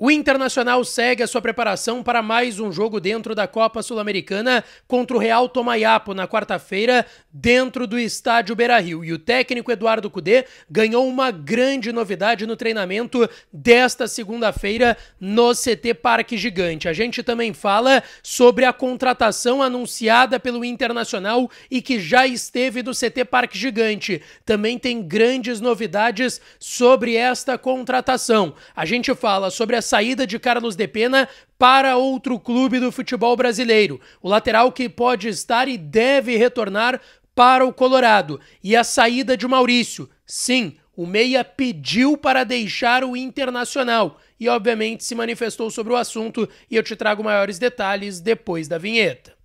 O Internacional segue a sua preparação para mais um jogo dentro da Copa Sul-Americana contra o Real Tomayapo na quarta-feira, dentro do estádio Beira-Rio. E o técnico Eduardo Cudê ganhou uma grande novidade no treinamento desta segunda-feira no CT Parque Gigante. A gente também fala sobre a contratação anunciada pelo Internacional e que já esteve do CT Parque Gigante. Também tem grandes novidades sobre esta contratação. A gente fala sobre as saída de Carlos Depena para outro clube do futebol brasileiro. O lateral que pode estar e deve retornar para o Colorado. E a saída de Maurício. Sim, o Meia pediu para deixar o Internacional e, obviamente, se manifestou sobre o assunto. E eu te trago maiores detalhes depois da vinheta.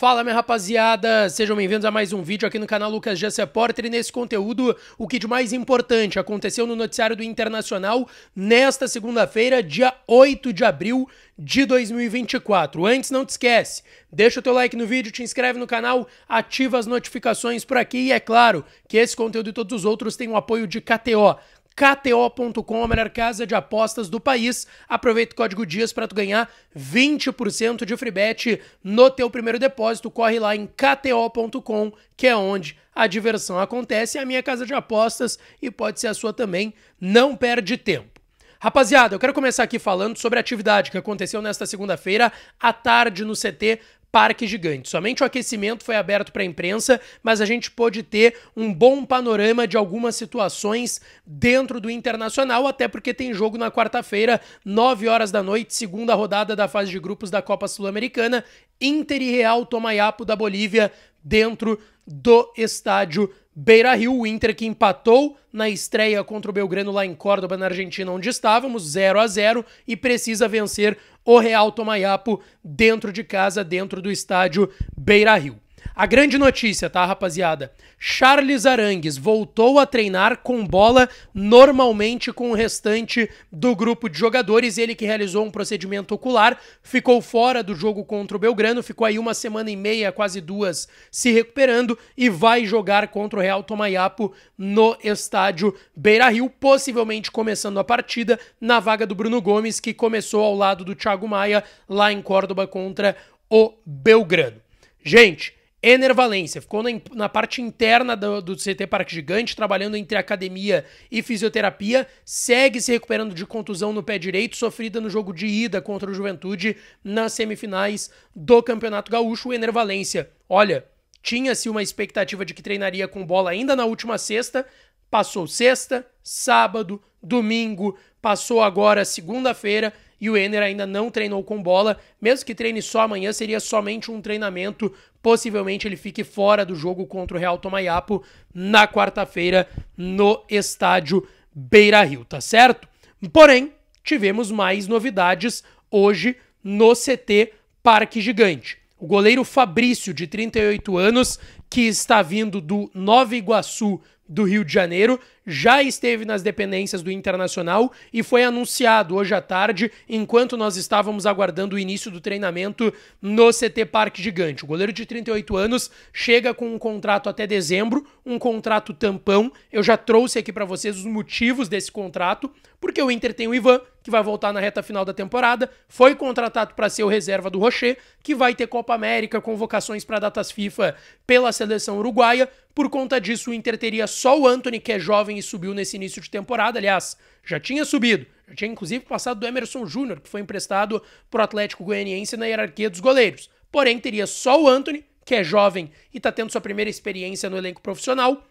Fala minha rapaziada, sejam bem-vindos a mais um vídeo aqui no canal Lucas G Repórter e nesse conteúdo o que de mais importante aconteceu no noticiário do Internacional nesta segunda-feira, dia 8 de abril de 2024. Antes não te esquece, deixa o teu like no vídeo, te inscreve no canal, ativa as notificações por aqui e é claro que esse conteúdo e todos os outros têm o apoio de KTO, KTO.com, a melhor casa de apostas do país. Aproveita o código DIAS para tu ganhar 20% de free bet no teu primeiro depósito. Corre lá em KTO.com, que é onde a diversão acontece, é a minha casa de apostas e pode ser a sua também. Não perde tempo. Rapaziada, eu quero começar aqui falando sobre a atividade que aconteceu nesta segunda-feira à tarde no CT parque gigante. Somente o aquecimento foi aberto para a imprensa, mas a gente pôde ter um bom panorama de algumas situações dentro do Internacional, até porque tem jogo na quarta-feira, 9 horas da noite, segunda rodada da fase de grupos da Copa Sul-Americana, Inter e Real Tomayapo da Bolívia dentro do estádio Beira Rio, o Inter que empatou na estreia contra o Belgrano lá em Córdoba, na Argentina, onde estávamos, 0 a 0 e precisa vencer o Real Tomayapo dentro de casa, dentro do estádio Beira Rio. A grande notícia, tá, rapaziada? Charles Arangues voltou a treinar com bola normalmente com o restante do grupo de jogadores. Ele que realizou um procedimento ocular, ficou fora do jogo contra o Belgrano, ficou aí uma semana e meia, quase duas, se recuperando e vai jogar contra o Real Tomaiapo no estádio Beira Rio, possivelmente começando a partida na vaga do Bruno Gomes, que começou ao lado do Thiago Maia lá em Córdoba contra o Belgrano. Gente, Enervalência, ficou na, na parte interna do, do, CT Parque Gigante, trabalhando entre academia e fisioterapia, segue se recuperando de contusão no pé direito, sofrida no jogo de ida contra o Juventude nas semifinais do Campeonato Gaúcho. O Enervalência, olha, tinha-se uma expectativa de que treinaria com bola ainda na última sexta, passou sexta, sábado, domingo, passou agora segunda-feira, e o Enner ainda não treinou com bola. Mesmo que treine só amanhã, seria somente um treinamento. Possivelmente ele fique fora do jogo contra o Real Tomayapo na quarta-feira no estádio Beira Rio, tá certo? Porém, tivemos mais novidades hoje no CT Parque Gigante. O goleiro Fabrício, de 38 anos, que está vindo do Nova Iguaçu do Rio de Janeiro, já esteve nas dependências do Internacional e foi anunciado hoje à tarde, enquanto nós estávamos aguardando o início do treinamento no CT Parque Gigante. O goleiro de 38 anos chega com um contrato até dezembro, um contrato tampão. Eu já trouxe aqui para vocês os motivos desse contrato, porque o Inter tem o Ivan, que vai voltar na reta final da temporada, foi contratado para ser o reserva do Rocher, que vai ter Copa América, convocações para datas FIFA pela seleção uruguaia. Por conta disso, o Inter teria só o Anthony, que é jovem e subiu nesse início de temporada. Aliás, já tinha subido, já tinha inclusive passado do Emerson Júnior, que foi emprestado para o Atlético Goianiense na hierarquia dos goleiros. Porém, teria só o Anthony, que é jovem e está tendo sua primeira experiência no elenco profissional,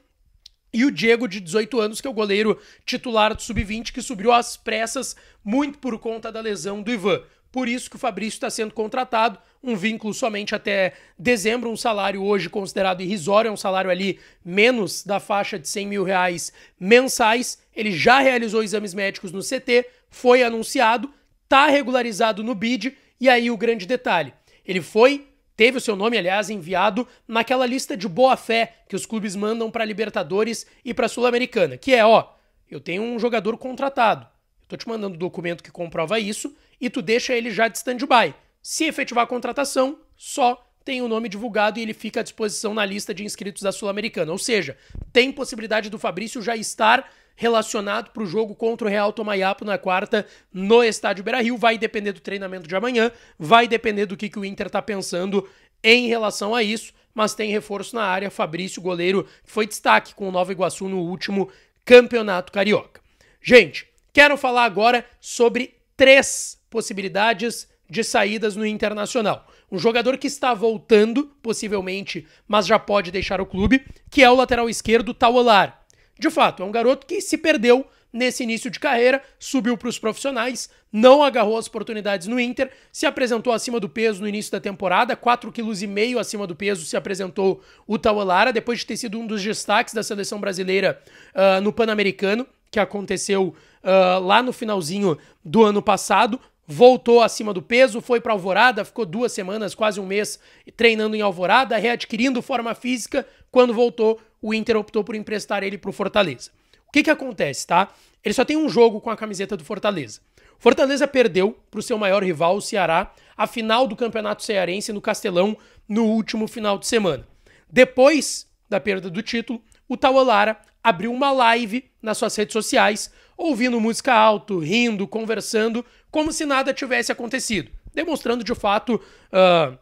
e o Diego, de 18 anos, que é o goleiro titular do Sub-20, que subiu às pressas, muito por conta da lesão do Ivan. Por isso que o Fabrício está sendo contratado, um vínculo somente até dezembro, um salário hoje considerado irrisório, é um salário ali menos da faixa de 100 mil reais mensais. Ele já realizou exames médicos no CT, foi anunciado, está regularizado no BID, e aí o grande detalhe, ele foi teve o seu nome, aliás, enviado naquela lista de boa-fé que os clubes mandam para Libertadores e para Sul-Americana, que é, ó, eu tenho um jogador contratado, eu tô te mandando o um documento que comprova isso e tu deixa ele já de stand-by. Se efetivar a contratação, só tem o nome divulgado e ele fica à disposição na lista de inscritos da Sul-Americana. Ou seja, tem possibilidade do Fabrício já estar relacionado para o jogo contra o Real Tomayapo na quarta no estádio Beira-Rio. Vai depender do treinamento de amanhã, vai depender do que, que o Inter está pensando em relação a isso, mas tem reforço na área. Fabrício, goleiro, foi destaque com o Nova Iguaçu no último Campeonato Carioca. Gente, quero falar agora sobre três possibilidades de saídas no Internacional. Um jogador que está voltando, possivelmente, mas já pode deixar o clube, que é o lateral esquerdo Taolar de fato, é um garoto que se perdeu nesse início de carreira, subiu para os profissionais, não agarrou as oportunidades no Inter, se apresentou acima do peso no início da temporada, 4,5 kg acima do peso se apresentou o Tawalara, depois de ter sido um dos destaques da seleção brasileira uh, no Pan-Americano, que aconteceu uh, lá no finalzinho do ano passado, voltou acima do peso, foi para Alvorada, ficou duas semanas, quase um mês treinando em Alvorada, readquirindo forma física. Quando voltou, o Inter optou por emprestar ele para o Fortaleza. O que, que acontece, tá? Ele só tem um jogo com a camiseta do Fortaleza. Fortaleza perdeu para o seu maior rival, o Ceará, a final do Campeonato Cearense no Castelão no último final de semana. Depois da perda do título, o Tawalara abriu uma live nas suas redes sociais, ouvindo música alto, rindo, conversando, como se nada tivesse acontecido. Demonstrando de fato, uh,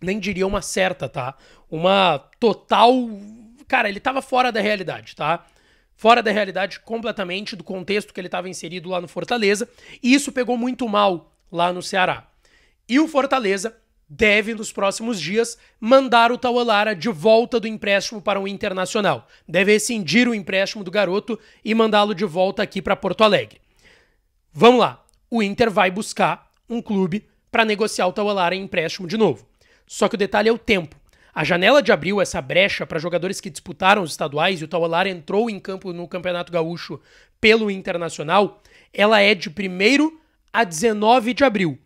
nem diria uma certa, tá? Uma total Cara, ele tava fora da realidade, tá? Fora da realidade completamente, do contexto que ele tava inserido lá no Fortaleza. E isso pegou muito mal lá no Ceará. E o Fortaleza deve, nos próximos dias, mandar o Tauelara de volta do empréstimo para o Internacional. Deve rescindir o empréstimo do garoto e mandá-lo de volta aqui para Porto Alegre. Vamos lá. O Inter vai buscar um clube para negociar o Tauelara em empréstimo de novo. Só que o detalhe é o tempo. A janela de abril, essa brecha para jogadores que disputaram os estaduais, e o Tawalar entrou em campo no Campeonato Gaúcho pelo Internacional, ela é de 1 a 19 de abril.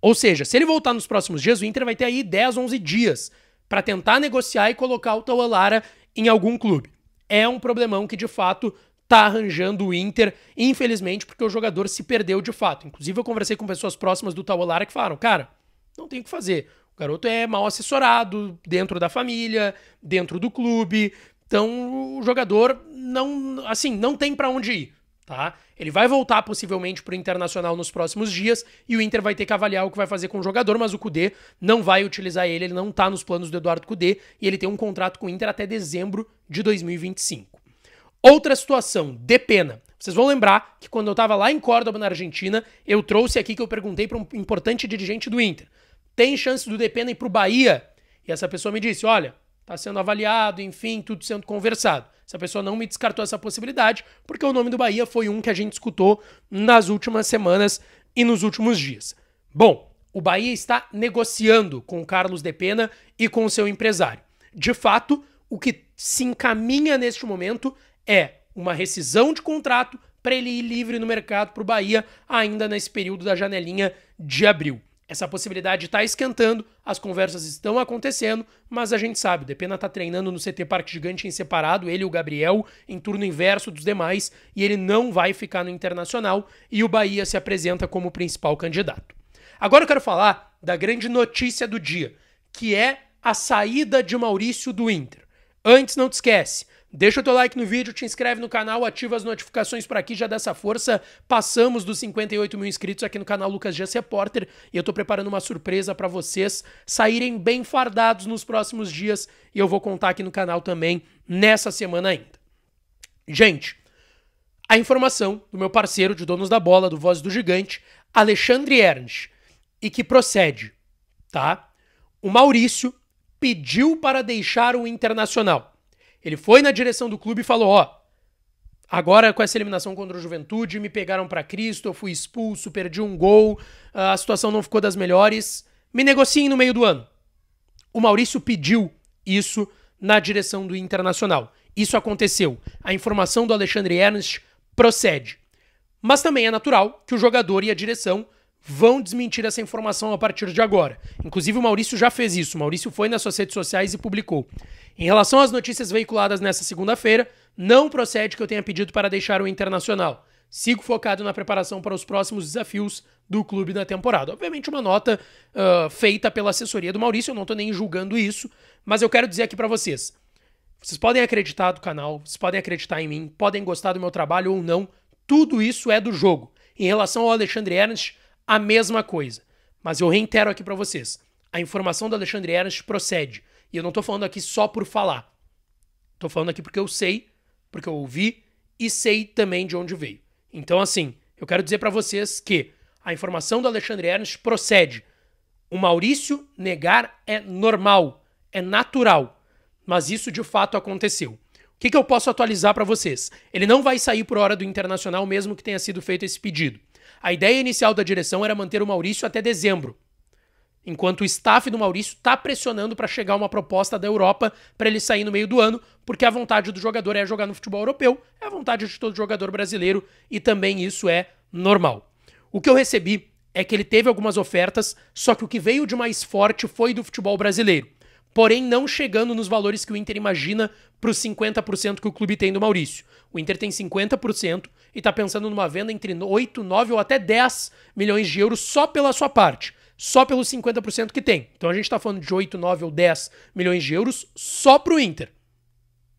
Ou seja, se ele voltar nos próximos dias, o Inter vai ter aí 10, 11 dias para tentar negociar e colocar o Tawalara em algum clube. É um problemão que de fato tá arranjando o Inter, infelizmente, porque o jogador se perdeu de fato. Inclusive eu conversei com pessoas próximas do Tawalara que falaram: "Cara, não tem o que fazer. O garoto é mal assessorado dentro da família, dentro do clube. Então o jogador não, assim, não tem para onde ir, tá? Ele vai voltar possivelmente para o Internacional nos próximos dias e o Inter vai ter que avaliar o que vai fazer com o jogador, mas o Cudê não vai utilizar ele, ele não está nos planos do Eduardo Cudê e ele tem um contrato com o Inter até dezembro de 2025. Outra situação, de pena. Vocês vão lembrar que quando eu estava lá em Córdoba, na Argentina, eu trouxe aqui que eu perguntei para um importante dirigente do Inter tem chance do Depena ir para o Bahia? E essa pessoa me disse: olha, está sendo avaliado, enfim, tudo sendo conversado. Essa pessoa não me descartou essa possibilidade, porque o nome do Bahia foi um que a gente escutou nas últimas semanas e nos últimos dias. Bom, o Bahia está negociando com o Carlos Depena e com o seu empresário. De fato, o que se encaminha neste momento é uma rescisão de contrato para ele ir livre no mercado para o Bahia ainda nesse período da janelinha de abril. Essa possibilidade está esquentando, as conversas estão acontecendo, mas a gente sabe, o Depena está treinando no CT Parque Gigante em separado, ele e o Gabriel, em turno inverso dos demais, e ele não vai ficar no Internacional, e o Bahia se apresenta como principal candidato. Agora eu quero falar da grande notícia do dia, que é a saída de Maurício do Inter. Antes, não te esquece, Deixa o teu like no vídeo, te inscreve no canal, ativa as notificações por aqui, já dessa força. Passamos dos 58 mil inscritos aqui no canal Lucas Dias Repórter e eu tô preparando uma surpresa para vocês saírem bem fardados nos próximos dias e eu vou contar aqui no canal também nessa semana ainda. Gente, a informação do meu parceiro de Donos da Bola, do Voz do Gigante, Alexandre Ernst, e que procede, tá? O Maurício pediu para deixar o Internacional. Ele foi na direção do clube e falou: ó, agora com essa eliminação contra o Juventude, me pegaram para Cristo, eu fui expulso, perdi um gol, a situação não ficou das melhores. Me negociem no meio do ano. O Maurício pediu isso na direção do Internacional. Isso aconteceu. A informação do Alexandre Ernst procede. Mas também é natural que o jogador e a direção vão desmentir essa informação a partir de agora. Inclusive, o Maurício já fez isso. O Maurício foi nas suas redes sociais e publicou. Em relação às notícias veiculadas nessa segunda-feira, não procede que eu tenha pedido para deixar o internacional. Sigo focado na preparação para os próximos desafios do clube na temporada. Obviamente, uma nota uh, feita pela assessoria do Maurício, eu não estou nem julgando isso, mas eu quero dizer aqui para vocês. Vocês podem acreditar do canal, vocês podem acreditar em mim, podem gostar do meu trabalho ou não, tudo isso é do jogo. Em relação ao Alexandre Ernst, a mesma coisa. Mas eu reitero aqui para vocês: a informação do Alexandre Ernst procede. E eu não tô falando aqui só por falar. Tô falando aqui porque eu sei, porque eu ouvi e sei também de onde veio. Então, assim, eu quero dizer para vocês que a informação do Alexandre Ernst procede. O Maurício negar é normal, é natural, mas isso de fato aconteceu. O que, que eu posso atualizar para vocês? Ele não vai sair por hora do internacional, mesmo que tenha sido feito esse pedido. A ideia inicial da direção era manter o Maurício até dezembro, enquanto o staff do Maurício está pressionando para chegar uma proposta da Europa para ele sair no meio do ano, porque a vontade do jogador é jogar no futebol europeu, é a vontade de todo jogador brasileiro e também isso é normal. O que eu recebi é que ele teve algumas ofertas, só que o que veio de mais forte foi do futebol brasileiro porém não chegando nos valores que o Inter imagina para os 50% que o clube tem do Maurício. O Inter tem 50% e está pensando numa venda entre 8, 9 ou até 10 milhões de euros só pela sua parte só pelos 50% que tem. Então a gente está falando de 8, 9 ou 10 milhões de euros só para o Inter.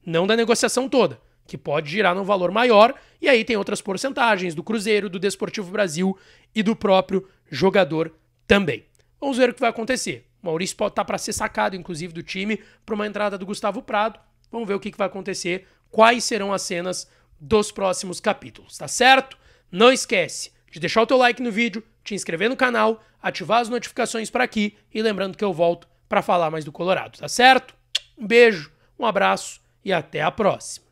Não da negociação toda, que pode girar num valor maior, e aí tem outras porcentagens do Cruzeiro, do Desportivo Brasil e do próprio jogador também. Vamos ver o que vai acontecer. Maurício pode estar tá para ser sacado, inclusive, do time, para uma entrada do Gustavo Prado. Vamos ver o que, que vai acontecer, quais serão as cenas dos próximos capítulos, tá certo? Não esquece de deixar o teu like no vídeo, te inscrever no canal, ativar as notificações para aqui e lembrando que eu volto para falar mais do Colorado, tá certo? Um beijo, um abraço e até a próxima.